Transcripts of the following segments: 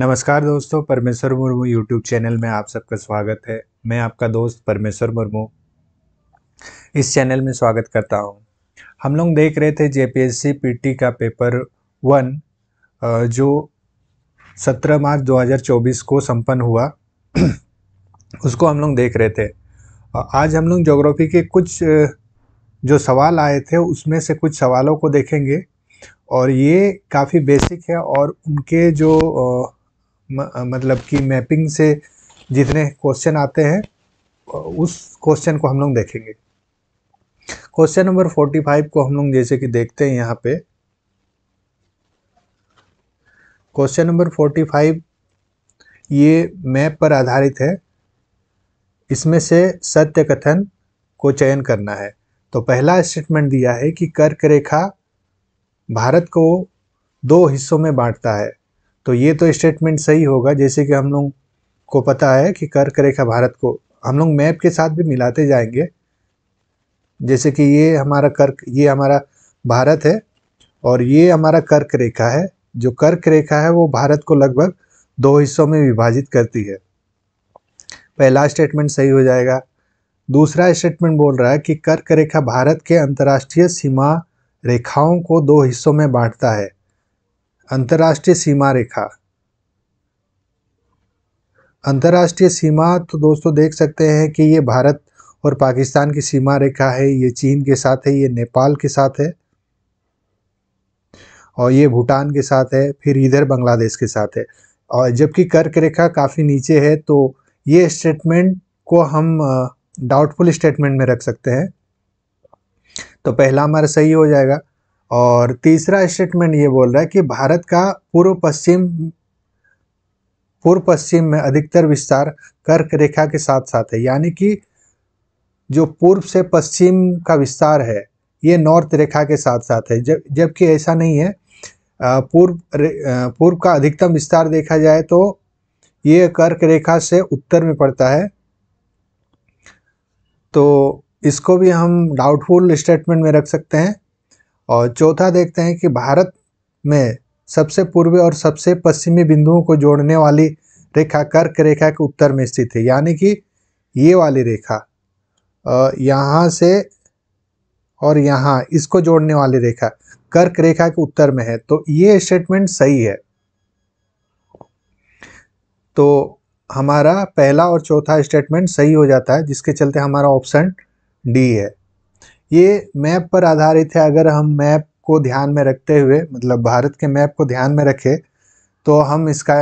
नमस्कार दोस्तों परमेश्वर मुर्मू यूट्यूब चैनल में आप सबका स्वागत है मैं आपका दोस्त परमेश्वर मुर्मू इस चैनल में स्वागत करता हूं हम लोग देख रहे थे जेपीएससी पीटी का पेपर वन जो 17 मार्च 2024 को संपन्न हुआ उसको हम लोग देख रहे थे आज हम लोग जोग्राफी के कुछ जो सवाल आए थे उसमें से कुछ सवालों को देखेंगे और ये काफ़ी बेसिक है और उनके जो मतलब कि मैपिंग से जितने क्वेश्चन आते हैं उस क्वेश्चन को हम लोग देखेंगे क्वेश्चन नंबर फोर्टी फाइव को हम लोग जैसे कि देखते हैं यहाँ पे क्वेश्चन नंबर फोर्टी फाइव ये मैप पर आधारित है इसमें से सत्य कथन को चयन करना है तो पहला स्टेटमेंट दिया है कि कर्क रेखा भारत को दो हिस्सों में बांटता है तो ये तो स्टेटमेंट सही होगा जैसे कि हम लोग को पता है कि कर्क रेखा भारत को हम लोग मैप के साथ भी मिलाते जाएंगे जैसे कि ये हमारा कर्क ये हमारा भारत है और ये हमारा कर्क रेखा है जो कर्क रेखा है वो भारत को लगभग दो हिस्सों में विभाजित करती है पहला स्टेटमेंट सही हो जाएगा दूसरा स्टेटमेंट बोल रहा है कि कर्क रेखा भारत के अंतर्राष्ट्रीय सीमा रेखाओं को दो हिस्सों में बांटता है अंतर्राष्ट्रीय सीमा रेखा अंतर्राष्ट्रीय सीमा तो दोस्तों देख सकते हैं कि ये भारत और पाकिस्तान की सीमा रेखा है ये चीन के साथ है ये नेपाल के साथ है और ये भूटान के साथ है फिर इधर बांग्लादेश के साथ है और जबकि कर्क रेखा काफ़ी नीचे है तो ये स्टेटमेंट को हम डाउटफुल स्टेटमेंट में रख सकते हैं तो पहला हमारा सही हो जाएगा और तीसरा स्टेटमेंट ये बोल रहा है कि भारत का पूर्व पश्चिम पूर्व पश्चिम में अधिकतर विस्तार कर्क रेखा के साथ साथ है यानी कि जो पूर्व से पश्चिम का विस्तार है ये नॉर्थ रेखा के साथ साथ है जब जबकि ऐसा नहीं है पूर्व पूर्व का अधिकतम विस्तार देखा जाए तो ये कर्क रेखा से उत्तर में पड़ता है तो इसको भी हम डाउटफुल स्टेटमेंट में रख सकते हैं और चौथा देखते हैं कि भारत में सबसे पूर्वी और सबसे पश्चिमी बिंदुओं को जोड़ने वाली रेखा कर्क रेखा के उत्तर में स्थित है यानी कि ये वाली रेखा यहाँ से और यहाँ इसको जोड़ने वाली रेखा कर्क रेखा के उत्तर में है तो ये स्टेटमेंट सही है तो हमारा पहला और चौथा स्टेटमेंट सही हो जाता है जिसके चलते हमारा ऑप्शन डी है ये मैप पर आधारित है अगर हम मैप को ध्यान में रखते हुए मतलब भारत के मैप को ध्यान में रखें तो हम इसका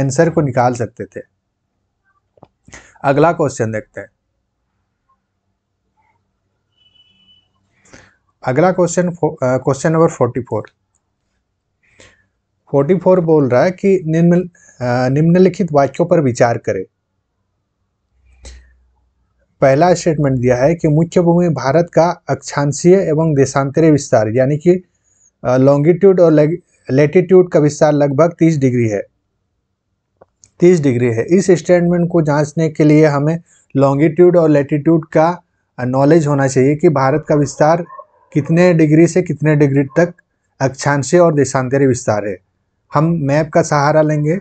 आंसर को निकाल सकते थे अगला क्वेश्चन देखते हैं अगला question question number forty four forty four बोल रहा है कि निम्न निम्नलिखित वाक्यों पर विचार करें पहला स्टेटमेंट दिया है कि मुख्य भूमि भारत का अक्षांशीय एवं देशांतरीय विस्तार यानी कि लॉन्गिट्यूड और लेटिट्यूड का विस्तार लगभग तीस डिग्री है तीस डिग्री है इस स्टेटमेंट को जांचने के लिए हमें लॉन्गिट्यूड और लेटिट्यूड का नॉलेज होना चाहिए कि भारत का विस्तार कितने डिग्री से कितने डिग्री तक अक्षांशीय और देशांतरीय विस्तार है हम मैप का सहारा लेंगे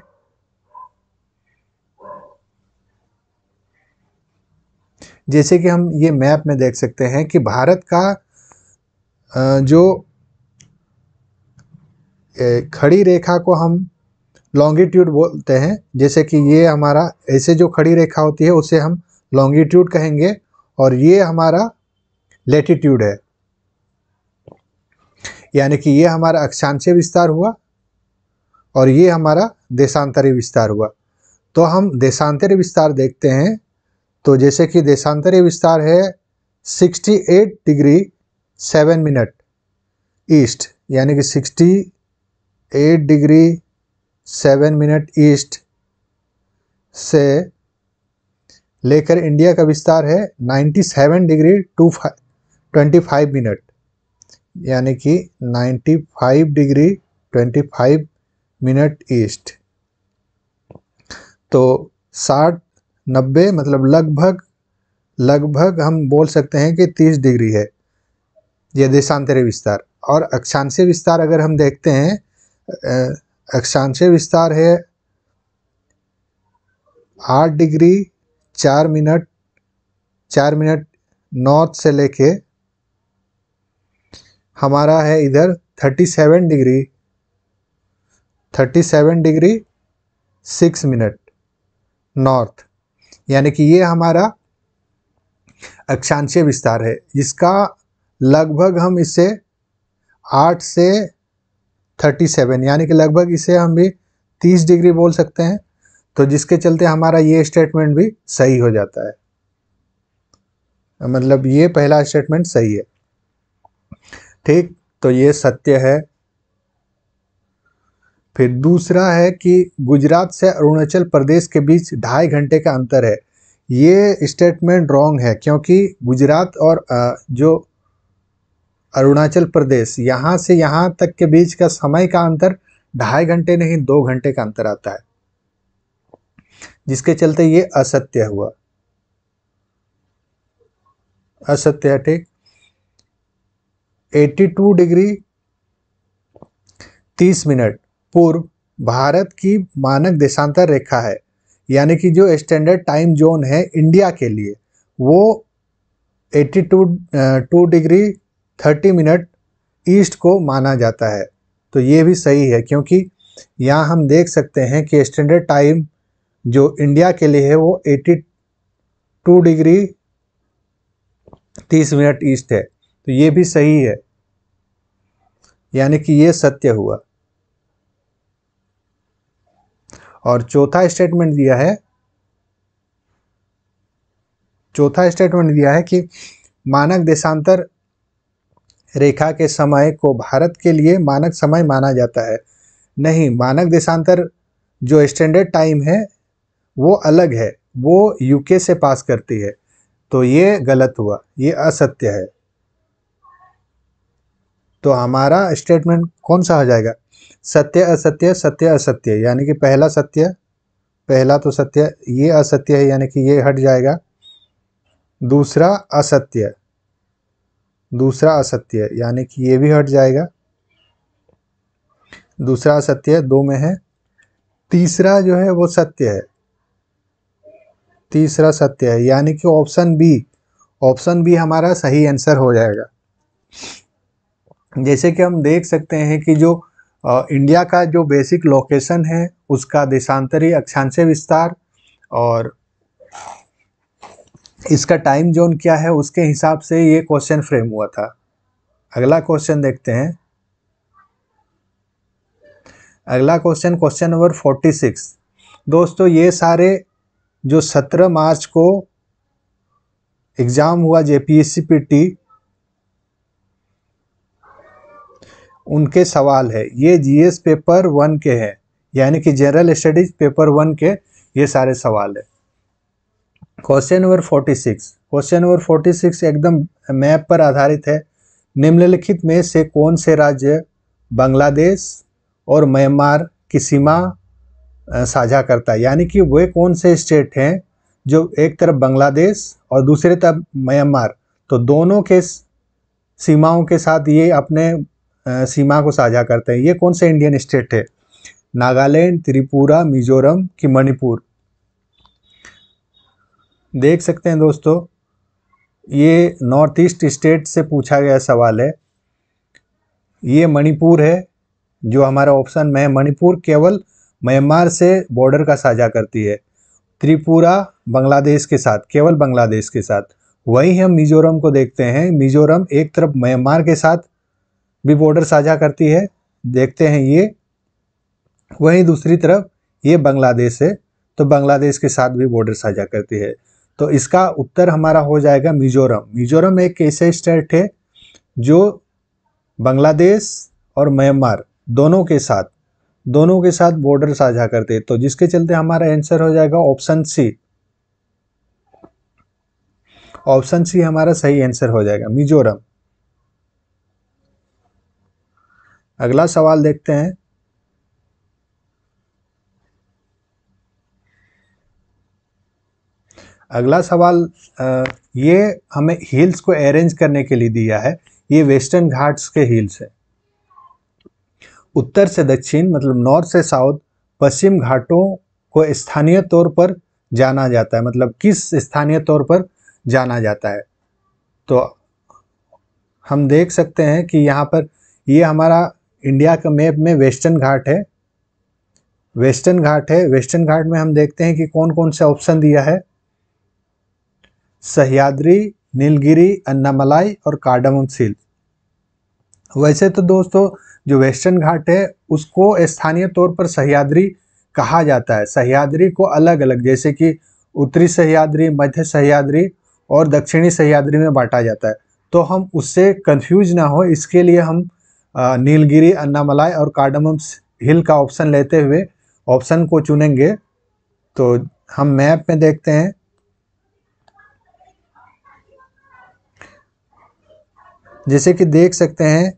जैसे कि हम ये मैप में देख सकते हैं कि भारत का जो खड़ी रेखा को हम लॉन्गिट्यूड बोलते हैं जैसे कि ये हमारा ऐसे जो खड़ी रेखा होती है उसे हम लॉन्गिट्यूड कहेंगे और ये हमारा लेटिट्यूड है यानी कि ये हमारा अक्षांशीय विस्तार हुआ और ये हमारा देशांतरी विस्तार हुआ तो हम देशांतरी विस्तार देखते हैं तो जैसे कि देशांतरीय विस्तार है 68 डिग्री 7 मिनट ईस्ट यानी कि 68 डिग्री 7 मिनट ईस्ट से लेकर इंडिया का विस्तार है 97 degree to twenty five minute यानी कि 95 डिग्री 25 मिनट ईस्ट तो 60 नब्बे मतलब लगभग लगभग हम बोल सकते हैं कि तीस डिग्री है यह देशांतरीय विस्तार और अक्षांशीय विस्तार अगर हम देखते हैं अक्षांशीय विस्तार है आठ डिग्री चार मिनट चार मिनट नॉर्थ से लेके हमारा है इधर thirty seven degree thirty seven degree six minute north यानी कि ये हमारा अक्षांशीय विस्तार है इसका लगभग हम इसे आठ से थर्टी सेवन यानी कि लगभग इसे हम भी तीस डिग्री बोल सकते हैं तो जिसके चलते हमारा ये स्टेटमेंट भी सही हो जाता है मतलब ये पहला स्टेटमेंट सही है ठीक तो ये सत्य है फिर दूसरा है कि गुजरात से अरुणाचल प्रदेश के बीच ढाई घंटे का अंतर है ये स्टेटमेंट रॉन्ग है क्योंकि गुजरात और जो अरुणाचल प्रदेश यहाँ से यहाँ तक के बीच का समय का अंतर ढाई घंटे नहीं दो घंटे का अंतर आता है जिसके चलते ये असत्य हुआ असत्य है ठीक 82 डिग्री 30 मिनट पूर्व भारत की मानक देशांतर रेखा है यानी कि जो स्टैंडर्ड टाइम जोन है इंडिया के लिए वो 82 टू डिग्री 30 मिनट ईस्ट को माना जाता है तो ये भी सही है क्योंकि यहाँ हम देख सकते हैं कि स्टैंडर्ड टाइम जो इंडिया के लिए है वो 82 डिग्री 30 मिनट ईस्ट है तो ये भी सही है यानी कि ये सत्य हुआ और चौथा स्टेटमेंट दिया है चौथा स्टेटमेंट दिया है कि मानक देशांतर रेखा के समय को भारत के लिए मानक समय माना जाता है नहीं मानक देशांतर जो स्टैंडर्ड टाइम है वो अलग है वो यूके से पास करती है तो ये गलत हुआ ये असत्य है तो हमारा स्टेटमेंट कौन सा हो जाएगा सत्य असत्य सत्य असत्य यानी कि पहला सत्य पहला तो सत्य ये असत्य है यानी कि ये हट जाएगा दूसरा असत्य दूसरा असत्य यानी कि ये भी हट जाएगा दूसरा असत्य दो में है तीसरा जो है वो सत्य है तीसरा सत्य है यानी कि ऑप्शन बी ऑप्शन बी हमारा सही आंसर हो जाएगा जैसे कि हम देख सकते हैं कि जो इंडिया का जो बेसिक लोकेशन है उसका देशांतरी अक्षांश विस्तार और इसका टाइम जोन क्या है उसके हिसाब से ये क्वेश्चन फ्रेम हुआ था अगला क्वेश्चन देखते हैं अगला question question number forty six दोस्तों ये सारे जो सत्रह मार्च को एग्ज़ाम हुआ जेपीएससीपीटी उनके सवाल है ये जीएस पेपर वन के हैं यानी कि जनरल स्टडीज पेपर वन के ये सारे सवाल है question number forty six question number forty six एकदम मैप पर आधारित है निम्नलिखित में से कौन से राज्य बांग्लादेश और म्यांमार की सीमा साझा करता है यानी कि वे कौन से स्टेट हैं जो एक तरफ बांग्लादेश और दूसरे तरफ म्यांमार तो दोनों के सीमाओं के साथ ये अपने सीमा को साझा करते हैं ये कौन से इंडियन स्टेट है नागालैंड त्रिपुरा मिजोरम कि मणिपुर देख सकते हैं दोस्तों ये नॉर्थ ईस्ट स्टेट से पूछा गया सवाल है ये मणिपुर है जो हमारा ऑप्शन में है मणिपुर केवल म्यांमार से बॉर्डर का साझा करती है त्रिपुरा बांग्लादेश के साथ केवल बांग्लादेश के साथ वहीं हम मिजोरम को देखते हैं मिजोरम एक तरफ म्यांमार के साथ भी बॉर्डर साझा करती है देखते हैं ये वहीं दूसरी तरफ ये बांग्लादेश है तो बांग्लादेश के साथ भी बॉर्डर साझा करती है तो इसका उत्तर हमारा हो जाएगा मिजोरम मिजोरम एक ऐसे स्टेट है जो बांग्लादेश और म्यांमार दोनों के साथ दोनों के साथ बॉर्डर साझा करते हैं तो जिसके चलते हमारा आंसर हो जाएगा ऑप्शन सी ऑप्शन सी हमारा सही आंसर हो जाएगा मिजोरम अगला सवाल देखते हैं अगला सवाल ये हमें हिल्स को अरेंज करने के लिए दिया है ये वेस्टर्न घाट्स के हिल्स है उत्तर से दक्षिण मतलब नॉर्थ से साउथ पश्चिम घाटों को स्थानीय तौर पर जाना जाता है मतलब किस स्थानीय तौर पर जाना जाता है तो हम देख सकते हैं कि यहाँ पर ये हमारा इंडिया का मैप में वेस्टर्न घाट है वेस्टर्न घाट है वेस्टर्न घाट में हम देखते हैं कि कौन कौन से ऑप्शन दिया है सहयाद्री नीलगिरी अन्नामलाई और कार्डमम सील वैसे तो दोस्तों जो वेस्टर्न घाट है उसको स्थानीय तौर पर सहयाद्री कहा जाता है सहयाद्री को अलग अलग जैसे कि उत्तरी सहयाद्री मध्य सहयाद्री और दक्षिणी सह्याद्री में बांटा जाता है तो हम उससे कंफ्यूज ना हो इसके लिए हम नीलगिरी अन्नामलाई और कार्डमम्स हिल का ऑप्शन लेते हुए ऑप्शन को चुनेंगे तो हम मैप में देखते हैं जैसे कि देख सकते हैं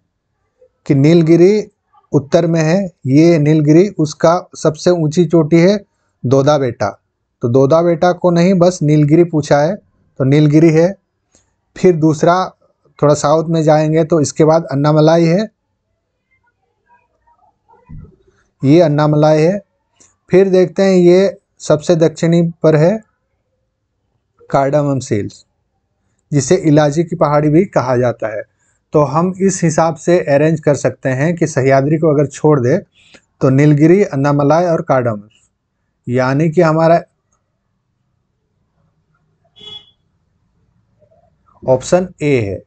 कि नीलगिरी उत्तर में है ये नीलगिरी उसका सबसे ऊंची चोटी है दोदा बेटा तो दोदा बेटा को नहीं बस नीलगिरी पूछा है तो नीलगिरी है फिर दूसरा थोड़ा साउथ में जाएंगे तो इसके बाद अन्नामलाई है ये अन्नामलाई है फिर देखते हैं ये सबसे दक्षिणी पर है कार्डामम सेल्स जिसे इलाजी की पहाड़ी भी कहा जाता है तो हम इस हिसाब से अरेंज कर सकते हैं कि सह्याद्री को अगर छोड़ दे तो नीलगिरी अन्नामलाई और कार्डामम यानी कि हमारा ऑप्शन ए है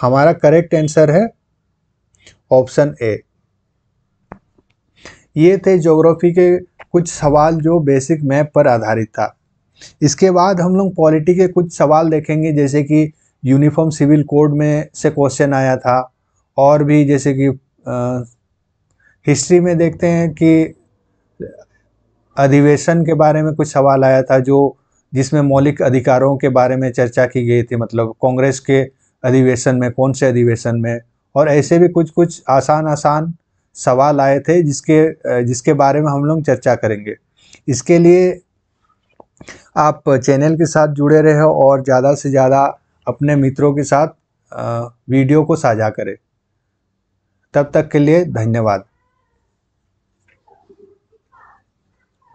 हमारा करेक्ट आंसर है ऑप्शन ए ये थे जोग्राफ़ी के कुछ सवाल जो बेसिक मैप पर आधारित था इसके बाद हम लोग पॉलिटी के कुछ सवाल देखेंगे जैसे कि यूनिफॉर्म सिविल कोड में से क्वेश्चन आया था और भी जैसे कि आ, हिस्ट्री में देखते हैं कि अधिवेशन के बारे में कुछ सवाल आया था जो जिसमें मौलिक अधिकारों के बारे में चर्चा की गई थी मतलब कांग्रेस के अधिवेशन में कौन से अधिवेशन में और ऐसे भी कुछ कुछ आसान आसान सवाल आए थे जिसके जिसके बारे में हम लोग चर्चा करेंगे इसके लिए आप चैनल के साथ जुड़े रहे और ज़्यादा से ज़्यादा अपने मित्रों के साथ वीडियो को साझा करें तब तक के लिए धन्यवाद